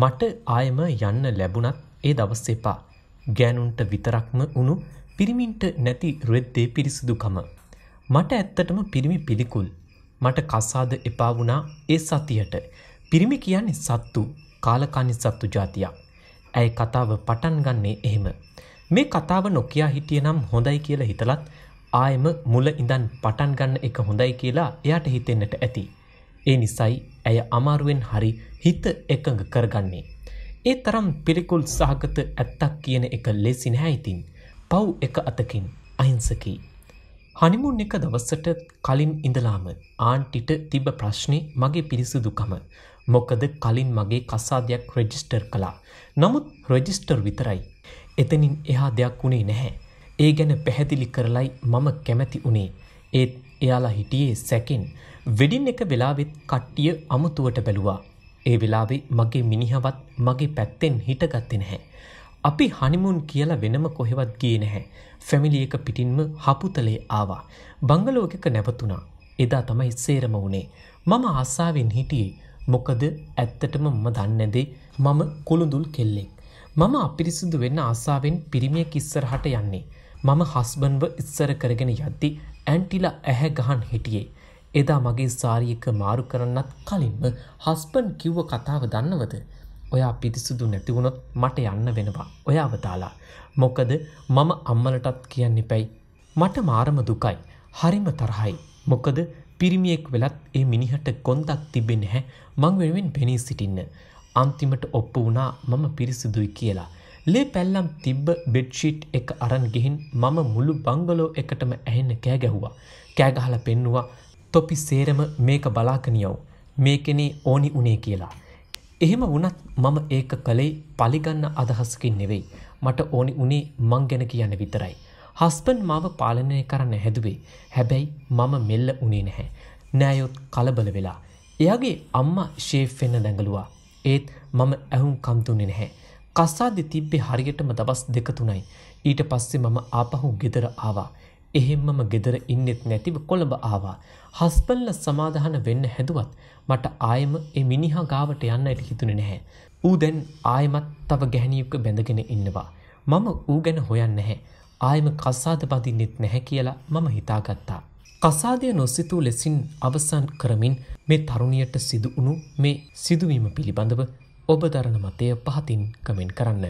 මට ආයම යන්න ලැබුණත් ඒ දවස් එපා. ගෑනුන්ට විතරක්ම වුණු පිරිමින්ට නැති රෙද්දේ පිරිසිදුකම. මට ඇත්තටම පිරිමි පිළිකුල්. මට කසාද එපා වුණා ඒ සතියට. පිරිමි කියන්නේ සත්තු කාලකානි සත්තු ජාතියක්. ඇයි කතාව පටන් ගන්නේ එහෙම. මේ කතාව නොකයා හිටිය නම් හොඳයි කියලා හිතලත් ආයම මුල ඉඳන් පටන් ගන්න එක හොඳයි කියලා එයාට හිතෙන්නට ඇති. ඒ නිසයි ඇය අමාරුවෙන් හරි හිත එකඟ කරගන්නේ. ඒ තරම් පිළිකුල් සහගත ඇත්තක් කියන එක ලෙසින් හැයිතින්. පව් එක අතකින් අහිංසකී. හනිමුන් එක දවස්සට කලින් ඉඳලාම ආන්ටිට තිබ ප්‍රශ්නය මගේ පිරිසිදුකම. මොකද කලින් මගේ කසාදයක් රෙජිස්ටර් කලා. නමුත් රෙජිස්ටර් විතරයි. එතනින් එහා දෙයක් වුණේ නැහැ. ඒ ගැන පැහැදිලි කරලයි මම කැමැති වනේ. ඒත් එයාලා හිටියේ සැකෙන්. වෙඩින් එක වෙලාවෙත් කට්ටිය අමුතුවට බැලුවා. ඒ වෙලාවේ මගේ මිනිහවත් මගේ පැත්තෙන් හිටගත්තෙ නැහැ. අපි හනිමුන් කියලා වෙනම කොහෙවත් ගිය නැහැ. ෆැමිලි එක පිටින්ම හපුතලේ ආවා. බංගලෝකක නැවතුණා. එදා තමයි සේරම වුණේ. මම ආස්සාාවෙන් හිටියේ. මොකද ඇත්තටම මම දන්නදේ මම කොළුඳුල් කෙල්ලෙක්. මම අපිරිසිදු වෙන්න ආසාාවෙන් පිරිමිය කිස්සරහට යන්නේ. මම හස්බන්ව ඉස්සර කරගෙන යද්දි ඇන්ටිලා ඇහැ ගහන් හිටියේ. එදා මගේ සාරියක මාරු කරන්නත් කලින්ම හස්පන් කිව්ව කතාව දන්නවද. ඔයා පිරිසුදු නැතිවුණොත් මට යන්න වෙනවා ඔයා අවතාලා. මොකද මම අම්මලටත් කියන්න පැයි. මට මාරම දුකයි. හරිම තරහයි. මොකද පිරිමියෙක් වෙලත් ඒ මිනිහට කොන්දක් තිබෙන හැ මං වෙනුවෙන් පෙනී සිටින්න. අන්තිමට ඔප්පු වුණා මම පිරිසිදුයි කියලා. ලේ පැල්ලම් තිබ්බ බෙඩ්ෂීට් එක අරන් ගිහින් මම මුළු බංගලෝ එකටම ඇහෙන්න කෑ ගැහුවා. කෑගහල පෙන්නවා තොපි සේරම මේක බලාකනියව්. මේකෙනේ ඕනි උනේ කියලා. එහෙම වනත් මම ඒක කළේ පලිගන්න අදහස්කින් නෙවෙයි. මට ඕනි උනේ මං ගැන කියන විතරයි. හස්බන් මාව පාලනය කරන්න හැදුවේ. හැබැයි මම මෙල්ල උනේ නැහැ. නෑයොත් කලබල වෙලා. එයාගේ අම්මා ශේෆ් වෙන්න දැඟලුවා. ඒත් මම ඇහුම් කම්තුන්නේ නැහැ. කසාදි තිබ්බේ හරියටම දවස් දෙක තුනයි. ඊට පස්සේ මම ආපහු ගෙදර ආවා. එහෙම්මම ගෙදර ඉන්නෙත් නැතිව කොළඹ ආවා. හස්බල්ල සමාදාන වෙන්න හැදුවත් මට ආයෙම ඒ මිනිහා ගාවට යන්නට හිතුනේ නැහැ. ඌ දැන් ආයෙමත් තව ගැහණියෙක්ව බැඳගෙන ඉන්නවා. මම ඌ ගැන හොයන්නේ නැහැ. ආයෙම කසාද බඳින්නෙත් නැහැ කියලා මම හිතාගත්තා. කසාදය නොසිතූ ලෙසින් අවසන් කරමින් මේ තරුණියට සිදුවුණු මේ සිදුවීම පිළිබඳව ඔබ දරණ මතය පහතින් කමෙන්ට කරන්න.